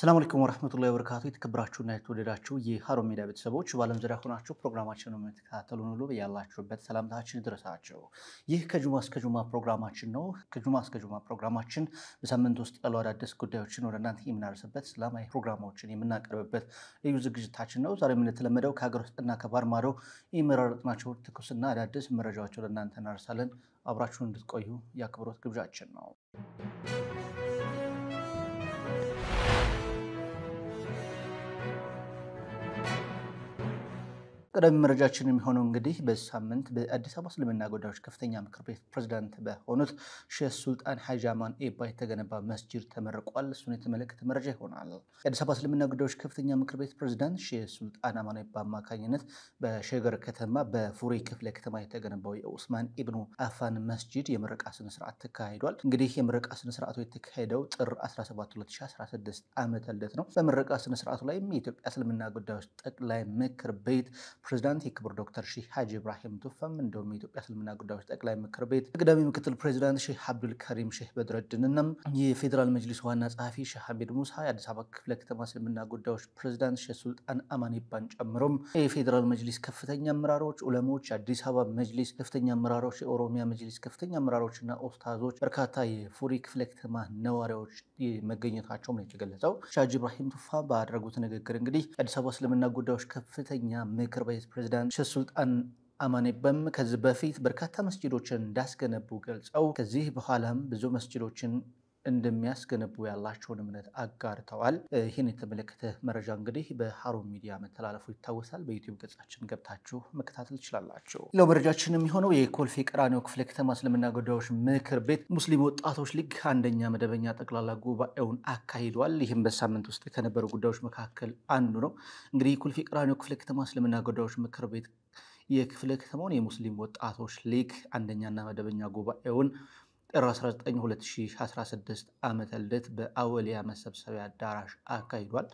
ሰላም አለይኩም ወራህመቱላሂ ወበረካቱ። የተከበራችሁና የተወደዳችሁ የሀሩን ሚዲያ ቤተሰቦች በዓለም ዙሪያ ሆናችሁ ፕሮግራማችን ነው የምትከታተሉን ሁሉ ያላችሁበት ሰላምታችን ድረሳቸው። ይህ ከጁማ እስከ ጁማ ፕሮግራማችን ነው። ከጁማ እስከ ጁማ ፕሮግራማችን በሳምንት ውስጥ ያሉ አዳዲስ ጉዳዮችን ወደ እናንተ የምናደርስበት ስላማዊ ፕሮግራማዎችን የምናቀርብበት ልዩ ዝግጅታችን ነው። ዛሬም እንደተለመደው ከሀገር ውስጥና ከባህር ማዶ የመረጥናቸው ትኩስና አዳዲስ መረጃዎች ወደ እናንተ እናደርሳለን። አብራችሁን እንድትቆዩ የአክብሮት ግብዣችን ነው። ቀዳሚ መረጃችን የሚሆነው እንግዲህ በዚህ ሳምንት በአዲስ አበባ እስልምና ጉዳዮች ከፍተኛ ምክር ቤት ፕሬዚዳንት በሆኑት ሼህ ሱልጣን ሐጂ አማን ኤባ የተገነባ መስጅድ ተመርቋል። እሱን የተመለከተ መረጃ ይሆናል። የአዲስ አበባ እስልምና ጉዳዮች ከፍተኛ ምክር ቤት ፕሬዚዳንት ሼህ ሱልጣን አማን ኤባ አማካኝነት በሸገር ከተማ በፉሬ ክፍለ ከተማ የተገነባው የኡስማን ኢብኑ አፋን መስጅድ የምረቃ ስነስርዓት ተካሂዷል። እንግዲህ የምረቃ ስነስርዓቱ የተካሄደው ጥር 17 2016 ዓመተ ልደት ነው። በምረቃ ስነስርዓቱ ላይም የኢትዮጵያ እስልምና ጉዳዮች ጠቅላይ ምክር ቤት ፕሬዚዳንት የክቡር ዶክተር ሺህ ሀጂ ኢብራሂም ቱፋም እንዲሁም የኢትዮጵያ እስልምና ጉዳዮች ጠቅላይ ምክር ቤት ተቀዳሚ ምክትል ፕሬዚዳንት ሼህ አብዱል ከሪም ሼህ በድረድንና የፌዴራል መጅሊስ ዋና ጸሐፊ ሼህ ሐሚድ ሙሳ የአዲስ አበባ ክፍለ ከተማ እስልምና ጉዳዮች ፕሬዚዳንት ሼህ ሱልጣን አማኒባን ጨምሮም የፌዴራል መጅሊስ ከፍተኛ አመራሮች፣ ዑለሞች፣ የአዲስ አበባ መጅሊስ ከፍተኛ አመራሮች፣ የኦሮሚያ መጅሊስ ከፍተኛ አመራሮችና ኦስታዞች፣ በርካታ የፉሪ ክፍለ ከተማ ነዋሪዎች መገኘታቸውም ነው የተገለጸው። ሼህ ሀጂ ኢብራሂም ቱፋ ባደረጉት ንግግር እንግዲህ የአዲስ አበባ እስልምና ጉዳዮች ከፍተኛ ምክር ቤት ፕሬዝ ፕሬዚዳንት ሼህ ሱልጣን አማኔበም ከዚህ በፊት በርካታ መስጂዶችን እንዳስገነቡ ገልጸው ከዚህ በኋላም ብዙ መስጂዶችን እንደሚያስገነቡ ያላቸውን እምነት አጋርተዋል። ይህን የተመለከተ መረጃ እንግዲህ በሀሩን ሚዲያ መተላለፉ ይታወሳል። በዩቲዩብ ገጻችን ገብታችሁ መከታተል ትችላላችሁ። ሌላው መረጃችን የሚሆነው የኮልፌ ቀራኒዮ ክፍለ ከተማ እስልምና ጉዳዮች ምክር ቤት ሙስሊም ወጣቶች ሊግ አንደኛ መደበኛ ጠቅላላ ጉባኤውን አካሂዷል። ይህም በሳምንት ውስጥ ከነበሩ ጉዳዮች መካከል አንዱ ነው። እንግዲህ የኮልፌ ቀራኒዮ ክፍለ ከተማ እስልምና ጉዳዮች ምክር ቤት የክፍለ ከተማውን የሙስሊም ወጣቶች ሊግ አንደኛና መደበኛ ጉባኤውን ጥር 19 2016 ዓመተ ልደት በአወሊያ መሰብሰቢያ አዳራሽ አካሂዷል።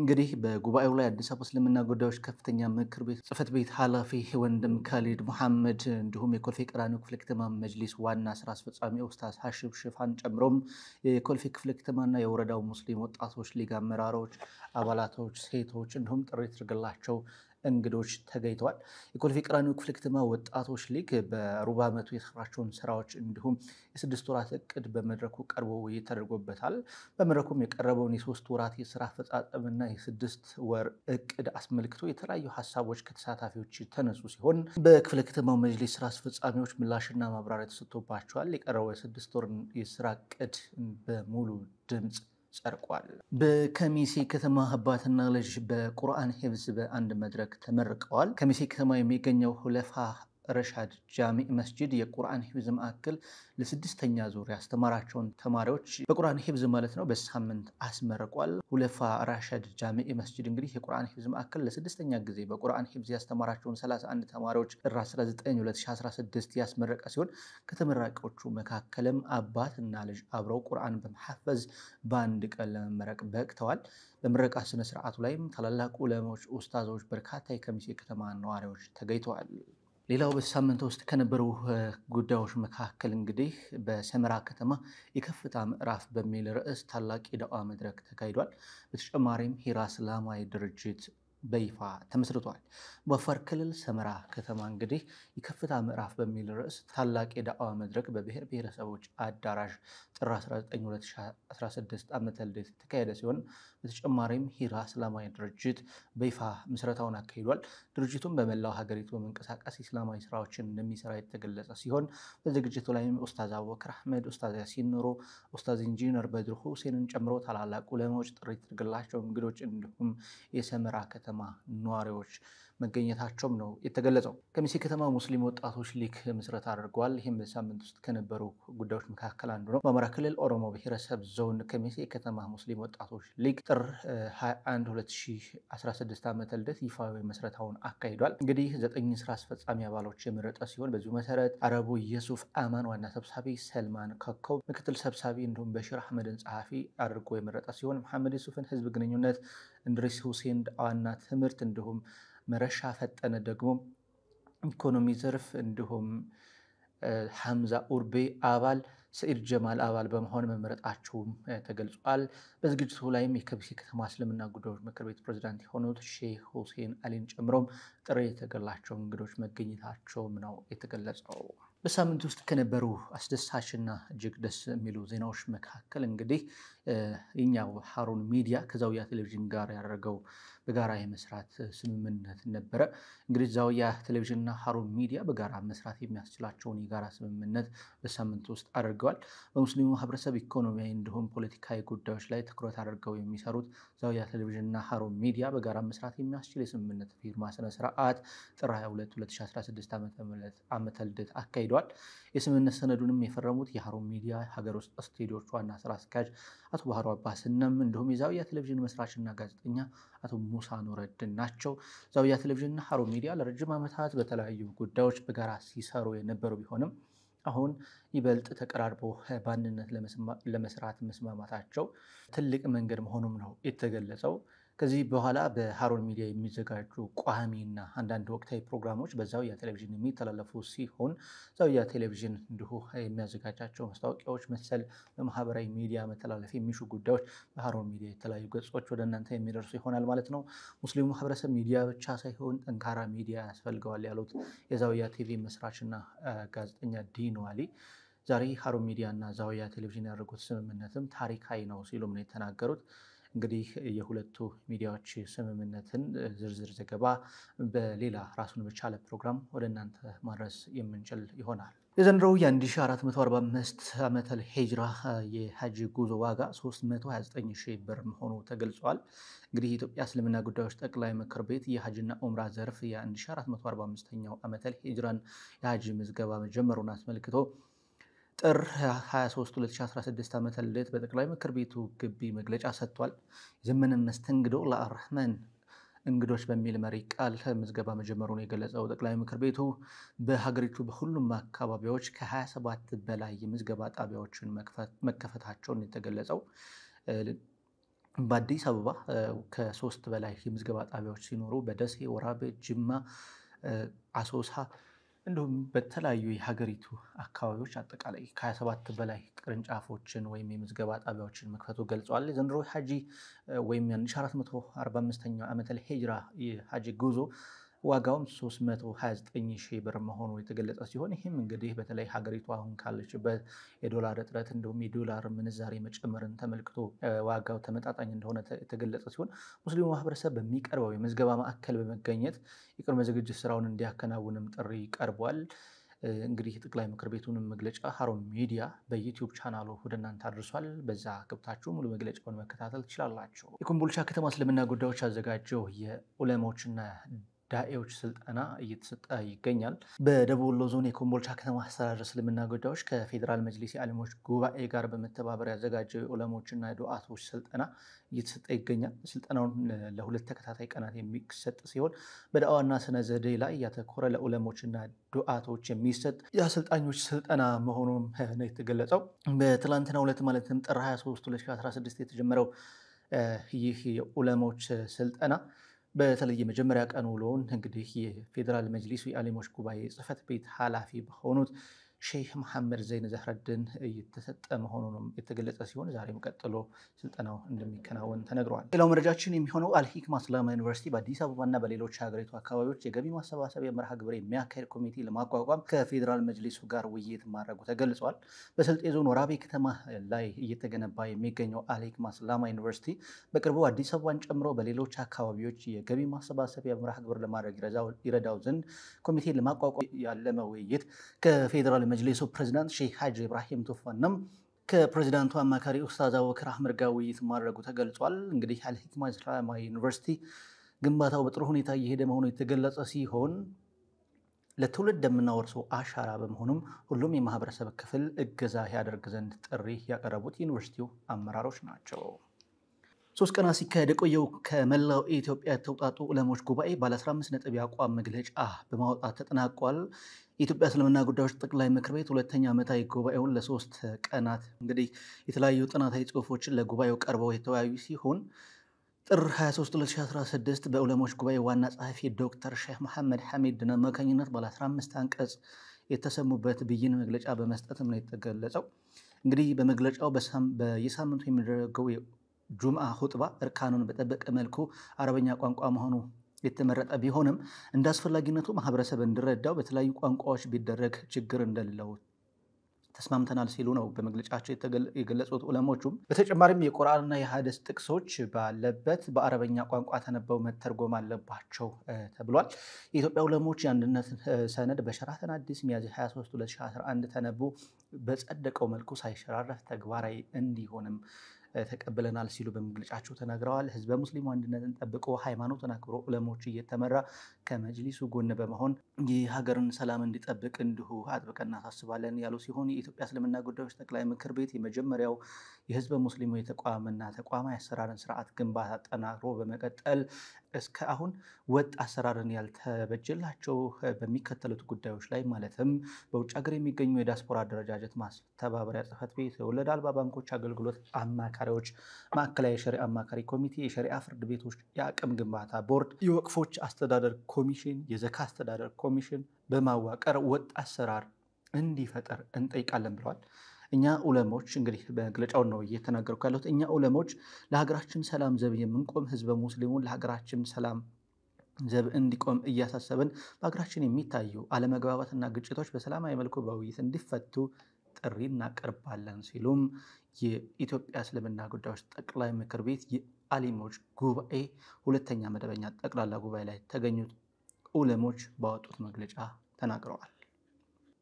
እንግዲህ በጉባኤው ላይ አዲስ አበባ እስልምና ጉዳዮች ከፍተኛ ምክር ቤት ጽሕፈት ቤት ኃላፊ ወንድም ካሊድ መሐመድ እንዲሁም የኮልፌ ቀራኒዮ ክፍለ ከተማ መጅሊስ ዋና ስራ አስፈጻሚ ኡስታዝ ሀሽብ ሽፋን ጨምሮም የኮልፌ ክፍለ ከተማና የወረዳው ሙስሊም ወጣቶች ሊግ አመራሮች፣ አባላቶች፣ ሴቶች እንዲሁም ጥሪ የተደረገላቸው እንግዶች ተገኝተዋል። የኮልፌ ቀራኒዮ ክፍለ ከተማ ወጣቶች ሊግ በሩብ ዓመቱ የሰራቸውን ስራዎች እንዲሁም የስድስት ወራት እቅድ በመድረኩ ቀርቦ ውይይት ተደርጎበታል። በመድረኩም የቀረበውን የሶስት ወራት የስራ አፈጻጸምና የስድስት ወር እቅድ አስመልክቶ የተለያዩ ሀሳቦች ከተሳታፊዎች ተነሱ ሲሆን በክፍለ ከተማው መጅሊስ ስራ አስፈጻሚዎች ምላሽና ማብራሪያ ተሰጥቶባቸዋል። የቀረበው የስድስት ወር የስራ እቅድ በሙሉ ድምፅ ጸድቋል። በከሚሴ ከተማ አባትና ልጅ በቁርአን ሂፍዝ በአንድ መድረክ ተመርቀዋል። ከሚሴ ከተማ የሚገኘው ሁለፋ ረሻድ ጃሚዕ መስጂድ የቁርአን ሂብዝ ማዕከል ለስድስተኛ ዙር ያስተማራቸውን ተማሪዎች በቁርአን ሂብዝ ማለት ነው በሳምንት አስመርቋል። ሁለፋ ረሻድ ጃሚዕ መስጂድ እንግዲህ የቁርአን ሂብዝ ማዕከል ለስድስተኛ ጊዜ በቁርአን ሂብዝ ያስተማራቸውን 31 ተማሪዎች ጥር 2016 ያስመረቀ ሲሆን ከተመራቂዎቹ መካከልም አባት እና ልጅ አብረው ቁርአን በመሐፈዝ በአንድ ቀን ለመመረቅ በቅተዋል። በምረቃ ስነስርዓቱ ላይም ታላላቅ ዑለሞች፣ ኡስታዞች፣ በርካታ የከሚሴ ከተማ ነዋሪዎች ተገኝተዋል። ሌላው በሳምንት ውስጥ ከነበሩ ጉዳዮች መካከል እንግዲህ በሰመራ ከተማ የከፍታ ምዕራፍ በሚል ርዕስ ታላቅ የደዋ መድረክ ተካሂዷል። በተጨማሪም ሂራ እስላማዊ ድርጅት በይፋ ተመስርቷል። በአፋር ክልል ሰመራ ከተማ እንግዲህ የከፍታ ምዕራፍ በሚል ርዕስ ታላቅ የዳዕዋ መድረክ በብሔር ብሔረሰቦች አዳራሽ ጥር 19 2016 ልደት የተካሄደ ሲሆን በተጨማሪም ሂራ እስላማዊ ድርጅት በይፋ ምስረታውን አካሂዷል። ድርጅቱም በመላው ሀገሪቱ በመንቀሳቀስ ኢስላማዊ ስራዎችን እንደሚሰራ የተገለጸ ሲሆን በዝግጅቱ ላይም ኡስታዝ አቡበክር አህመድ፣ ኡስታዝ ያሲን ኑሮ፣ ኡስታዝ ኢንጂነር በድር ሁሴንን ጨምሮ ታላላቅ ዑለማዎች ጥሪ የተደረገላቸው እንግዶች እንዲሁም የሰመራ ከተማ ከተማ ነዋሪዎች መገኘታቸውም ነው የተገለጸው። ከሚሴ ከተማ ሙስሊም ወጣቶች ሊግ ምስረት አድርገዋል። ይህም በሳምንት ውስጥ ከነበሩ ጉዳዮች መካከል አንዱ ነው። በአማራ ክልል ኦሮሞ ብሔረሰብ ዞን ከሚሴ ከተማ ሙስሊም ወጣቶች ሊግ ጥር 21 2016 ዓመተ ልደት ይፋዊ መስረታውን አካሂዷል። እንግዲህ ዘጠኝ ስራ አስፈጻሚ አባሎች የመረጠ ሲሆን በዚሁ መሰረት አረቡ የሱፍ አማን ዋና ሰብሳቢ፣ ሰልማን ከኮብ ምክትል ሰብሳቢ እንዲሁም በሽር አህመድን ጸሐፊ አድርጎ የመረጠ ሲሆን መሐመድ ዩሱፍን ህዝብ ግንኙነት፣ እንድሪስ ሁሴን ዋና ትምህርት እንዲሁም መረሻ ፈጠነ ደግሞ ኢኮኖሚ ዘርፍ እንዲሁም ሐምዛ ኡርቤ አባል ሰኢድ ጀማል አባል በመሆን መመረጣቸውም ተገልጿል። በዝግጅቱ ላይም የከሚሴ ከተማ እስልምና ጉዳዮች ምክር ቤት ፕሬዚዳንት የሆኑት ሼህ ሁሴን አሊን ጨምሮም ጥሪ የተገላቸው እንግዶች መገኘታቸውም ነው የተገለጸው። በሳምንት ውስጥ ከነበሩ አስደሳችና እጅግ ደስ የሚሉ ዜናዎች መካከል እንግዲህ የኛው ሀሩን ሚዲያ ከዛውያ ቴሌቪዥን ጋር ያደረገው በጋራ የመስራት ስምምነት ነበረ። እንግዲህ ዛውያ ቴሌቪዥንና ሀሩን ሚዲያ በጋራ መስራት የሚያስችላቸውን የጋራ ስምምነት በሳምንት ውስጥ አድርገዋል። በሙስሊሙ ማህበረሰብ ኢኮኖሚያዊ፣ እንዲሁም ፖለቲካዊ ጉዳዮች ላይ ትኩረት አድርገው የሚሰሩት ዛውያ ቴሌቪዥንና ሀሩን ሚዲያ በጋራ መስራት የሚያስችል የስምምነት ፊርማ ስነስርዓት ጥር 22 2016 ዓ.ም ዓመተ ልደት አካሂደዋል። ተካሂዷል። የስምምነት ሰነዱንም የፈረሙት የሀሩን ሚዲያ ሀገር ውስጥ ስቱዲዮች ዋና ስራ አስኪያጅ አቶ ባህሩ አባስነም እንዲሁም የዛውያ ቴሌቪዥን መስራችና ጋዜጠኛ አቶ ሙሳ ኑረድን ናቸው። ዛውያ ቴሌቪዥንና ሀሩን ሚዲያ ለረጅም ዓመታት በተለያዩ ጉዳዮች በጋራ ሲሰሩ የነበሩ ቢሆንም አሁን ይበልጥ ተቀራርቦ በአንድነት ለመስራት መስማማታቸው ትልቅ መንገድ መሆኑም ነው የተገለጸው። ከዚህ በኋላ በሀሮን ሚዲያ የሚዘጋጁ ቋሚና አንዳንድ ወቅታዊ ፕሮግራሞች በዛውያ ቴሌቪዥን የሚተላለፉ ሲሆን ዛውያ ቴሌቪዥን እንዲሁ የሚያዘጋጃቸው ማስታወቂያዎች፣ መሰል በማህበራዊ ሚዲያ መተላለፍ የሚሹ ጉዳዮች በሀሮን ሚዲያ የተለያዩ ገጾች ወደ እናንተ የሚደርሱ ይሆናል ማለት ነው። ሙስሊሙ ማህበረሰብ ሚዲያ ብቻ ሳይሆን ጠንካራ ሚዲያ ያስፈልገዋል ያሉት የዛውያ ቲቪ መስራችና ጋዜጠኛ ዲኖ ዋሊ ዛሬ ሀሮን ሚዲያ እና ዛውያ ቴሌቪዥን ያደረጉት ስምምነትም ታሪካዊ ነው ሲሉም ነው የተናገሩት። እንግዲህ የሁለቱ ሚዲያዎች ስምምነትን ዝርዝር ዘገባ በሌላ ራሱን በቻለ ፕሮግራም ወደ እናንተ ማድረስ የምንችል ይሆናል። የዘንድሮው የ1445 ዓመተ ሂጅራ የሀጅ ጉዞ ዋጋ 329 ሺህ ብር መሆኑ ተገልጿል። እንግዲህ የኢትዮጵያ እስልምና ጉዳዮች ጠቅላይ ምክር ቤት የሀጅና ኡምራ ዘርፍ የ1445ኛው ዓመተል ሂጅራን የሀጅ ምዝገባ መጀመሩን አስመልክቶ ጥር 23 2016 ዓ ም በጠቅላይ ምክር ቤቱ ግቢ መግለጫ ሰጥቷል። የዘመነ መስተንግዶ ለአርህመን እንግዶች በሚል መሪ ቃል ምዝገባ መጀመሩን የገለጸው ጠቅላይ ምክር ቤቱ በሀገሪቱ በሁሉም አካባቢዎች ከ27 በላይ የምዝገባ ጣቢያዎችን መከፈታቸውን የተገለጸው በአዲስ አበባ ከሶስት በላይ የምዝገባ ጣቢያዎች ሲኖሩ በደሴ፣ ወራቤ፣ ጅማ፣ አሶሳ እንዲሁም በተለያዩ የሀገሪቱ አካባቢዎች አጠቃላይ ከ በላይ ቅርንጫፎችን ወይም የምዝገባ ጣቢያዎችን መክፈቱ ገልጸዋል። ዘንድሮ ሀጂ ወይም 1445ኛው ዓመተ ሂጅራ የሀጂ ጉዞ ዋጋውም 329 ሺህ ብር መሆኑ የተገለጸ ሲሆን ይህም እንግዲህ በተለይ ሀገሪቱ አሁን ካለችበት የዶላር እጥረት እንዲሁም የዶላር ምንዛሬ መጨመርን ተመልክቶ ዋጋው ተመጣጣኝ እንደሆነ የተገለጸ ሲሆን ሙስሊሙ ማህበረሰብ በሚቀርበው የምዝገባ ማዕከል በመገኘት የቅድመ ዝግጅት ስራውን እንዲያከናውንም ጥሪ ቀርቧል። እንግዲህ የጠቅላይ ምክር ቤቱንም መግለጫ ሀሩን ሚዲያ በዩቲዩብ ቻናሉ ወደ እናንተ አድርሷል። በዛ ገብታችሁ ሙሉ መግለጫውን መከታተል ትችላላችሁ። የኮምቦልቻ ከተማ እስልምና ጉዳዮች ያዘጋጀው የዑለሞችና ዳኤዎች ስልጠና እየተሰጠ ይገኛል። በደቡብ ወሎ ዞን የኮምቦልቻ ከተማ አስተዳደር እስልምና ጉዳዮች ከፌዴራል መጅሊስ የዓሊሞች ጉባኤ ጋር በመተባበር ያዘጋጀው የዑለሞችና የዱዓቶች ስልጠና እየተሰጠ ይገኛል። ስልጠናውን ለሁለት ተከታታይ ቀናት የሚሰጥ ሲሆን በዳዋና ስነ ዘዴ ላይ ያተኮረ ለዑለሞችና ዱዓቶች የሚሰጥ የአሰልጣኞች ስልጠና መሆኑም ነው የተገለጸው። በትላንትና ሁለት ማለትም ጥር 23 2016 የተጀመረው ይህ የዑለሞች ስልጠና በተለይ መጀመሪያ ቀን ውሎውን እንግዲህ የፌዴራል መጅሊሱ የአሊሞች ጉባኤ ጽህፈት ቤት ኃላፊ በሆኑት ሼህ መሐመድ ዘይን ዛህረድን እየተሰጠ መሆኑንም የተገለጸ ሲሆን ዛሬም ቀጥሎ ስልጠናው እንደሚከናወን ተነግሯል። ሌላው መረጃችን የሚሆነው አልሂክማ እስላማ ዩኒቨርሲቲ በአዲስ አበባና በሌሎች ሀገሪቱ አካባቢዎች የገቢ ማሰባሰቢያ መርሃ ግብር የሚያካሄድ ኮሚቴ ለማቋቋም ከፌዴራል መጅሊሱ ጋር ውይይት ማድረጉ ተገልጿል። በስልጤ ዞን ወራቤ ከተማ ላይ እየተገነባ የሚገኘው አልሂክማ እስላማ ዩኒቨርሲቲ በቅርቡ አዲስ አበባን ጨምሮ በሌሎች አካባቢዎች የገቢ ማሰባሰቢያ መርሃ ግብር ለማድረግ ይረዳው ዘንድ ኮሚቴ ለማቋቋም ያለመ ውይይት ከፌዴራል የመጅሊሱ ፕሬዚዳንት ሼህ ሐጅ ኢብራሂም ቱፋንም ከፕሬዚዳንቱ አማካሪ ኡስታዝ አቡበከር አህመድ ጋር ውይይት ማድረጉ ተገልጿል። እንግዲህ አልሂክማ ኢስላማዊ ዩኒቨርሲቲ ግንባታው በጥሩ ሁኔታ እየሄደ መሆኑ የተገለጸ ሲሆን ለትውልድ የምናወርሰው አሻራ በመሆኑም ሁሉም የማህበረሰብ ክፍል እገዛ ያደርግ ዘንድ ጥሪ ያቀረቡት ዩኒቨርሲቲው አመራሮች ናቸው። ሶስት ቀናት ሲካሄድ የቆየው ከመላው ኢትዮጵያ ተውጣጡ ዑለሞች ጉባኤ ባለ 15 ነጥብ የአቋም መግለጫ በማውጣት ተጠናቋል። የኢትዮጵያ እስልምና ጉዳዮች ጠቅላይ ምክር ቤት ሁለተኛ ዓመታዊ ጉባኤውን ለሶስት ቀናት እንግዲህ የተለያዩ ጥናታዊ ጽሁፎችን ለጉባኤው ቀርበው የተወያዩ ሲሆን ጥር 23 2016 በዑለሞች ጉባኤ ዋና ጸሐፊ ዶክተር ሼህ መሐመድ ሐሚድ አማካኝነት ባለ 15 አንቀጽ የተሰሙበት ብይን መግለጫ በመስጠትም ነው የተገለጸው። እንግዲህ በመግለጫው በየሳምንቱ የሚደረገው ጁምዓ ሁጥባ እርካኑን በጠበቀ መልኩ አረበኛ ቋንቋ መሆኑ የተመረጠ ቢሆንም እንደ አስፈላጊነቱ ማህበረሰብ እንዲረዳው በተለያዩ ቋንቋዎች ቢደረግ ችግር እንደሌለው ተስማምተናል ሲሉ ነው በመግለጫቸው የገለጹት ዑለሞቹም። በተጨማሪም የቁርአንና የሀደስ ጥቅሶች ባለበት በአረበኛ ቋንቋ ተነበው መተርጎም አለባቸው ተብሏል። የኢትዮጵያ ዑለሞች የአንድነት ሰነድ በሸራተን አዲስ ሚያዝያ 23 2011 ተነቡ በጸደቀው መልኩ ሳይሸራረፍ ተግባራዊ እንዲሆንም ተቀብለናል ሲሉ በመግለጫቸው ተናግረዋል። ህዝበ ሙስሊሙ አንድነትን ጠብቆ ሃይማኖትን አክብሮ ዑለሞች እየተመራ ከመጅሊሱ ጎን በመሆን የሀገርን ሰላም እንዲጠብቅ እንዲሁ አጥብቀን እናሳስባለን ያሉ ሲሆን የኢትዮጵያ እስልምና ጉዳዮች ጠቅላይ ምክር ቤት የመጀመሪያው የህዝበ ሙስሊሙ የተቋምና ተቋማዊ አሰራርን ስርዓት ግንባታ አጠናክሮ በመቀጠል እስከ አሁን ወጥ አሰራርን ያልተበጀላቸው በሚከተሉት ጉዳዮች ላይ ማለትም በውጭ ሀገር የሚገኙ የዲያስፖራ አደረጃጀት ማስተባበሪያ ጽሕፈት ቤት፣ የወለድ አልባ ባንኮች አገልግሎት አማካሪዎች ማዕከላዊ የሸሪ አማካሪ ኮሚቴ፣ የሸሪ ፍርድ ቤቶች የአቅም ግንባታ ቦርድ፣ የወቅፎች አስተዳደር ኮሚሽን፣ የዘካ አስተዳደር ኮሚሽን በማዋቀር ወጥ አሰራር እንዲፈጠር እንጠይቃለን ብለዋል። እኛ ዑለሞች እንግዲህ መግለጫውን ነው እየተናገርኩ ያለሁት። እኛ ዑለሞች ለሀገራችን ሰላም ዘብ የምንቆም ህዝበ ሙስሊሙን ለሀገራችን ሰላም ዘብ እንዲቆም እያሳሰብን በሀገራችን የሚታዩ አለመግባባትና ግጭቶች በሰላማዊ መልኩ በውይይት እንዲፈቱ ጥሪ እናቀርባለን ሲሉም የኢትዮጵያ እስልምና ጉዳዮች ጠቅላይ ምክር ቤት የአሊሞች ጉባኤ ሁለተኛ መደበኛ ጠቅላላ ጉባኤ ላይ ተገኙት ዑለሞች ባወጡት መግለጫ ተናግረዋል።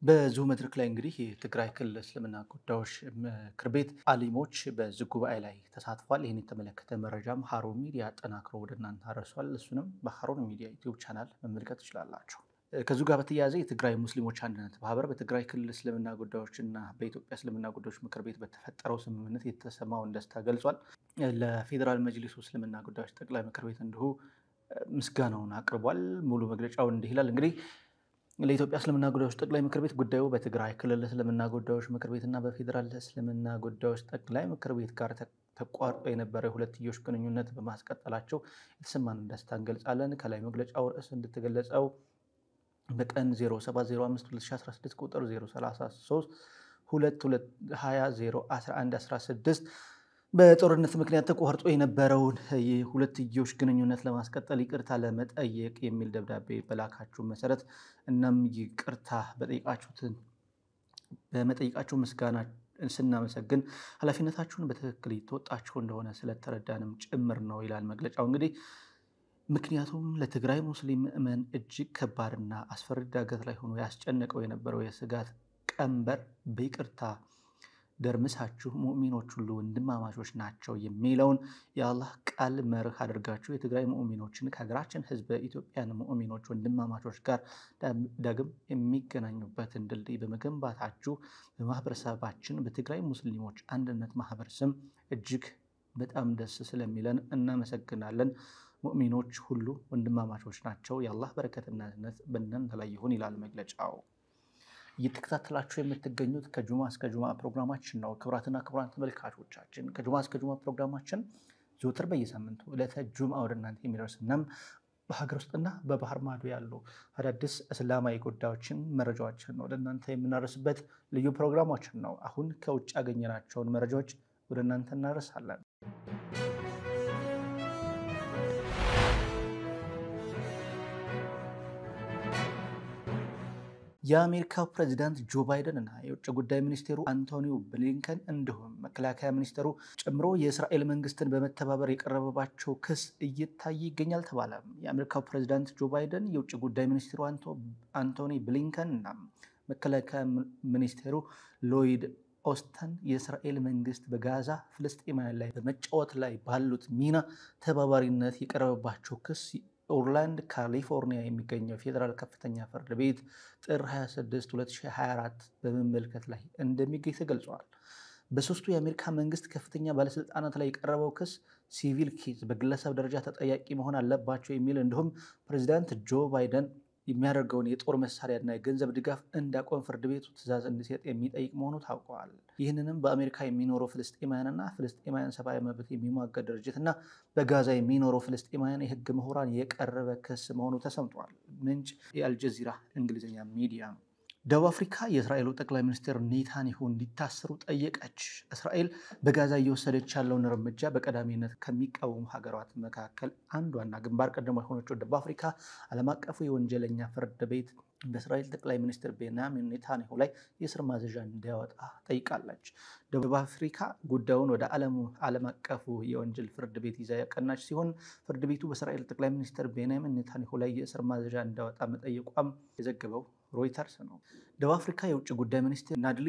በዚሁ መድረክ ላይ እንግዲህ የትግራይ ክልል እስልምና ጉዳዮች ምክር ቤት አሊሞች በዚህ ጉባኤ ላይ ተሳትፏል። ይህን የተመለከተ መረጃም ሀሩን ሚዲያ አጠናክሮ ወደ እናንተ አረሷል። እሱንም በሀሩን ሚዲያ ዩቲዩብ ቻናል መመልከት ትችላላችሁ። ከዚሁ ጋር በተያያዘ የትግራይ ሙስሊሞች አንድነት ማህበር በትግራይ ክልል እስልምና ጉዳዮችና በኢትዮጵያ እስልምና ጉዳዮች ምክር ቤት በተፈጠረው ስምምነት የተሰማውን ደስታ ገልጿል። ለፌዴራል መጅሊሱ እስልምና ጉዳዮች ጠቅላይ ምክር ቤት እንዲሁ ምስጋናውን አቅርቧል። ሙሉ መግለጫውን እንዲህ ይላል እንግዲህ ለኢትዮጵያ እስልምና ጉዳዮች ጠቅላይ ምክር ቤት ጉዳዩ በትግራይ ክልል እስልምና ጉዳዮች ምክር ቤትና በፌዴራል እስልምና ጉዳዮች ጠቅላይ ምክር ቤት ጋር ተቋርጦ የነበረ የሁለትዮሽ ግንኙነት በማስቀጠላቸው የተሰማን ደስታ እንገልጻለን። ከላይ መግለጫው ርዕስ እንደተገለጸው በቀን 07052016 ቁጥር 033 22201116 በጦርነት ምክንያት ተቋርጦ የነበረውን የሁለትዮሽ ግንኙነት ለማስቀጠል ይቅርታ ለመጠየቅ የሚል ደብዳቤ በላካችሁ መሰረት እናም ይቅርታ በጠይቃችሁትን በመጠይቃችሁ ምስጋና ስናመሰግን ኃላፊነታችሁን በትክክል የተወጣችሁ እንደሆነ ስለተረዳንም ጭምር ነው ይላል መግለጫው። እንግዲህ ምክንያቱም ለትግራይ ሙስሊም ምዕመን እጅግ ከባድና አስፈሪ ዳገት ላይ ሆኖ ያስጨነቀው የነበረው የስጋት ቀንበር በይቅርታ ደርምሳችሁ ሙእሚኖች ሁሉ ወንድማማቾች ናቸው የሚለውን የአላህ ቃል መርህ አድርጋችሁ የትግራይ ሙእሚኖችን ከሀገራችን ህዝብ ኢትዮጵያን ሙእሚኖች ወንድማማቾች ጋር ዳግም የሚገናኙበትን ድልድይ በመገንባታችሁ በማህበረሰባችን በትግራይ ሙስሊሞች አንድነት ማህበር ስም እጅግ በጣም ደስ ስለሚለን እናመሰግናለን። ሙእሚኖች ሁሉ ወንድማማቾች ናቸው። የአላህ በረከትና እዝነት በእናንተ ላይ ይሁን ይላል መግለጫው። እየተከታተላችሁ የምትገኙት ከጁማ እስከ ጁማ ፕሮግራማችን ነው። ክቡራትና ክቡራን ተመልካቾቻችን ከጁማ እስከ ጁማ ፕሮግራማችን ዘወትር በየሳምንቱ ዕለተ ጁማ ወደ እናንተ የሚደርስ እናም በሀገር ውስጥና በባህር ማዶ ያሉ አዳዲስ እስላማዊ ጉዳዮችን መረጃዎችን ወደ እናንተ የምናደርስበት ልዩ ፕሮግራማችን ነው። አሁን ከውጭ ያገኘናቸውን መረጃዎች ወደ እናንተ እናደርሳለን። የአሜሪካው ፕሬዚዳንት ጆ ባይደን እና የውጭ ጉዳይ ሚኒስቴሩ አንቶኒዮ ብሊንከን እንዲሁም መከላከያ ሚኒስቴሩ ጨምሮ የእስራኤል መንግስትን በመተባበር የቀረበባቸው ክስ እየታየ ይገኛል ተባለ። የአሜሪካው ፕሬዚዳንት ጆ ባይደን፣ የውጭ ጉዳይ ሚኒስቴሩ አንቶኒ ብሊንከን እና መከላከያ ሚኒስቴሩ ሎይድ ኦስተን የእስራኤል መንግስት በጋዛ ፍልስጤማውያን ላይ በመጫወት ላይ ባሉት ሚና ተባባሪነት የቀረበባቸው ክስ ኦርላንድ ካሊፎርኒያ የሚገኘው ፌዴራል ከፍተኛ ፍርድ ቤት ጥር 26 2024 በመመልከት ላይ እንደሚገኝ ተገልጿል። በሶስቱ የአሜሪካ መንግስት ከፍተኛ ባለስልጣናት ላይ የቀረበው ክስ ሲቪል ኬዝ በግለሰብ ደረጃ ተጠያቂ መሆን አለባቸው የሚል እንዲሁም ፕሬዚዳንት ጆ ባይደን የሚያደርገውን የጦር መሳሪያና የገንዘብ ድጋፍ እንዳቆም ፍርድ ቤቱ ትዕዛዝ እንዲሰጥ የሚጠይቅ መሆኑ ታውቋል። ይህንንም በአሜሪካ የሚኖረው ፍልስጤማውያንና ፍልስጤማውያን ሰብአዊ መብት የሚሟገድ ድርጅትና በጋዛ የሚኖረው ፍልስጤማውያን የህግ ምሁራን የቀረበ ክስ መሆኑ ተሰምቷል። ምንጭ የአልጀዚራ እንግሊዝኛ ሚዲያ ነው። ደቡብ አፍሪካ የእስራኤሉ ጠቅላይ ሚኒስትር ኔታንያሁ እንዲታሰሩ ጠየቀች። እስራኤል በጋዛ እየወሰደች ያለውን እርምጃ በቀዳሚነት ከሚቃወሙ ሀገራት መካከል አንዷና ግንባር ቀደሞ የሆነችው ደቡብ አፍሪካ ዓለም አቀፉ የወንጀለኛ ፍርድ ቤት በእስራኤል ጠቅላይ ሚኒስትር ቤንያሚን ኔታንያሁ ላይ የእስር ማዘዣ እንዲያወጣ ጠይቃለች። ደቡብ አፍሪካ ጉዳዩን ወደ ዓለም አቀፉ የወንጀል ፍርድ ቤት ይዛ ያቀናች ሲሆን ፍርድ ቤቱ በእስራኤል ጠቅላይ ሚኒስትር ቤንያሚን ኔታንያሁ ላይ የእስር ማዘዣ እንዲያወጣ መጠየቋም የዘገበው ሮይተርስ ነው። ደቡብ አፍሪካ የውጭ ጉዳይ ሚኒስትር ናድሊ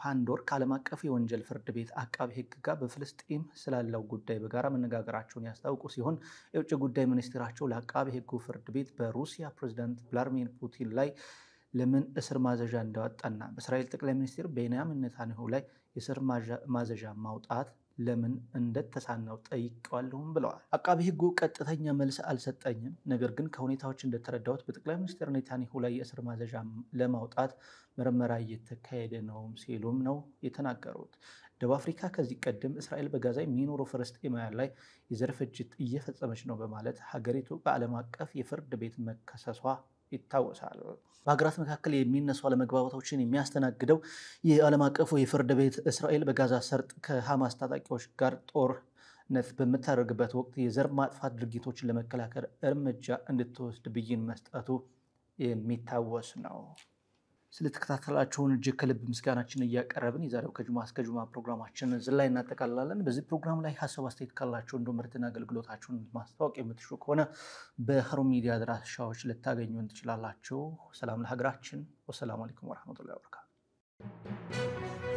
ፓንዶር ከዓለም አቀፍ የወንጀል ፍርድ ቤት አቃቢ ሕግ ጋር በፍልስጤም ስላለው ጉዳይ በጋራ መነጋገራቸውን ያስታውቁ ሲሆን የውጭ ጉዳይ ሚኒስትራቸው ለአቃቢ ሕጉ ፍርድ ቤት በሩሲያ ፕሬዚዳንት ቭላድሚር ፑቲን ላይ ለምን እስር ማዘዣ እንዳወጣና በእስራኤል ጠቅላይ ሚኒስትር ቤንያሚን ኔታንያሁ ላይ የእስር ማዘዣ ማውጣት ለምን እንደተሳናው ጠይቀዋለሁም ብለዋል። አቃቢ ህጉ ቀጥተኛ መልስ አልሰጠኝም፣ ነገር ግን ከሁኔታዎች እንደተረዳሁት በጠቅላይ ሚኒስትር ኔታንያሁ ላይ የእስር ማዘዣ ለማውጣት ምርመራ እየተካሄደ ነው ሲሉም ነው የተናገሩት። ደቡብ አፍሪካ ከዚህ ቀደም እስራኤል በጋዛ የሚኖሩ ፍልስጤማውያን ላይ የዘር ፍጅት እየፈጸመች ነው በማለት ሀገሪቱ በዓለም አቀፍ የፍርድ ቤት መከሰሷ ይታወሳል። በሀገራት መካከል የሚነሱ አለመግባባቶችን የሚያስተናግደው የዓለም አቀፉ የፍርድ ቤት እስራኤል በጋዛ ሰርጥ ከሐማስ ታጣቂዎች ጋር ጦርነት በምታደርግበት ወቅት የዘር ማጥፋት ድርጊቶችን ለመከላከል እርምጃ እንድትወስድ ብይን መስጠቱ የሚታወስ ነው። ስለተከታተላችሁን እጅግ ከልብ ምስጋናችን እያቀረብን የዛሬው ከጁማ እስከ ጁማ ፕሮግራማችን እዚህ ላይ እናጠቃልላለን። በዚህ ፕሮግራም ላይ ሀሳብ አስተያየት ካላችሁ እንደ ምርትና አገልግሎታችሁን ማስታወቅ የምትሹ ከሆነ በሀሩን ሚዲያ አድራሻዎች ልታገኙን ትችላላችሁ። ሰላም ለሀገራችን። ወሰላሙ አለይኩም ወረሕመቱላሂ ወበረካቱ።